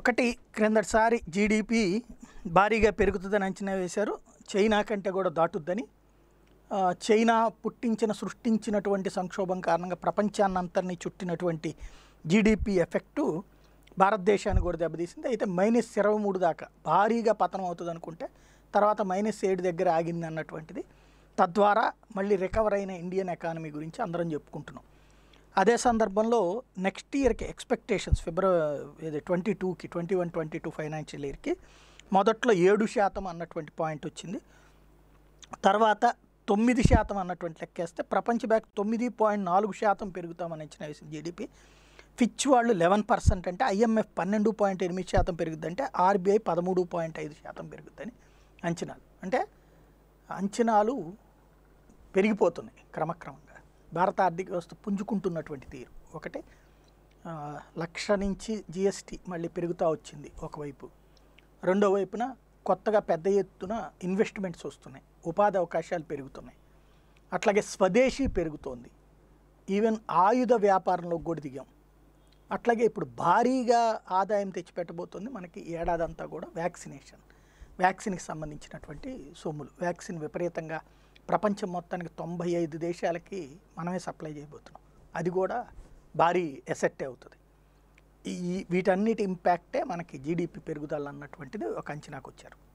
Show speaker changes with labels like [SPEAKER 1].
[SPEAKER 1] ఒకటి క్రిందటిసారి జీడిపి భారీగా పెరుగుతుందని అంచనా వేశారు చైనా కంటే కూడా దాటుద్దని చైనా పుట్టించిన సృష్టించినటువంటి సంక్షోభం కారణంగా ప్రపంచాన్నంతరిని చుట్టినటువంటి జీడిపి ఎఫెక్టు భారతదేశాన్ని కూడా దెబ్బతీసింది అయితే మైనస్ ఇరవై మూడు దాకా భారీగా పతనం అవుతుంది అనుకుంటే తర్వాత మైనస్ ఏడు దగ్గర ఆగింది అన్నటువంటిది తద్వారా మళ్ళీ రికవర్ అయిన ఇండియన్ ఎకానమీ గురించి అందరం చెప్పుకుంటున్నాం అదే సందర్భంలో నెక్స్ట్ ఇయర్కి ఎక్స్పెక్టేషన్స్ ఫిబ్రవరి ఇది ట్వంటీ టూకి twenty one twenty two financial ఇయర్కి మొదట్లో ఏడు శాతం అన్నటువంటి పాయింట్ వచ్చింది తర్వాత తొమ్మిది శాతం అన్నటువంటి లెక్కేస్తే ప్రపంచ బ్యాంక్ తొమ్మిది పాయింట్ నాలుగు శాతం పెరుగుతామని ఇచ్చిన వేసింది జీడిపి ఫిచ్ వాళ్ళు లెవెన్ పర్సెంట్ అంటే ఐఎంఎఫ్ పన్నెండు పాయింట్ ఎనిమిది శాతం అంటే ఆర్బీఐ పదమూడు పాయింట్ ఐదు శాతం పెరుగుద్దని అంచనాలు అంటే అంచనాలు పెరిగిపోతున్నాయి క్రమక్రమంగా భారత ఆర్థిక వ్యవస్థ పుంజుకుంటున్నటువంటి తీరు ఒకటి లక్ష నుంచి జిఎస్టీ మళ్ళీ పెరుగుతూ వచ్చింది ఒకవైపు రెండో వైపున కొత్తగా పెద్ద ఎత్తున ఇన్వెస్ట్మెంట్స్ వస్తున్నాయి ఉపాధి అవకాశాలు పెరుగుతున్నాయి అట్లాగే స్వదేశీ పెరుగుతోంది ఈవెన్ ఆయుధ వ్యాపారంలో కూడా దిగాం అట్లాగే ఇప్పుడు భారీగా ఆదాయం తెచ్చిపెట్టబోతుంది మనకి ఏడాదంతా కూడా వ్యాక్సినేషన్ వ్యాక్సిన్కి సంబంధించినటువంటి సొమ్ములు వ్యాక్సిన్ విపరీతంగా ప్రపంచం మొత్తానికి తొంభై ఐదు దేశాలకి మనమే సప్లై చేయబోతున్నాం అది కూడా భారీ ఎసెట్ అవుతుంది ఈ వీటన్నిటి ఇంపాక్టే మనకి జీడిపి పెరుగుదల అన్నటువంటిది ఒక అంచనాకు వచ్చారు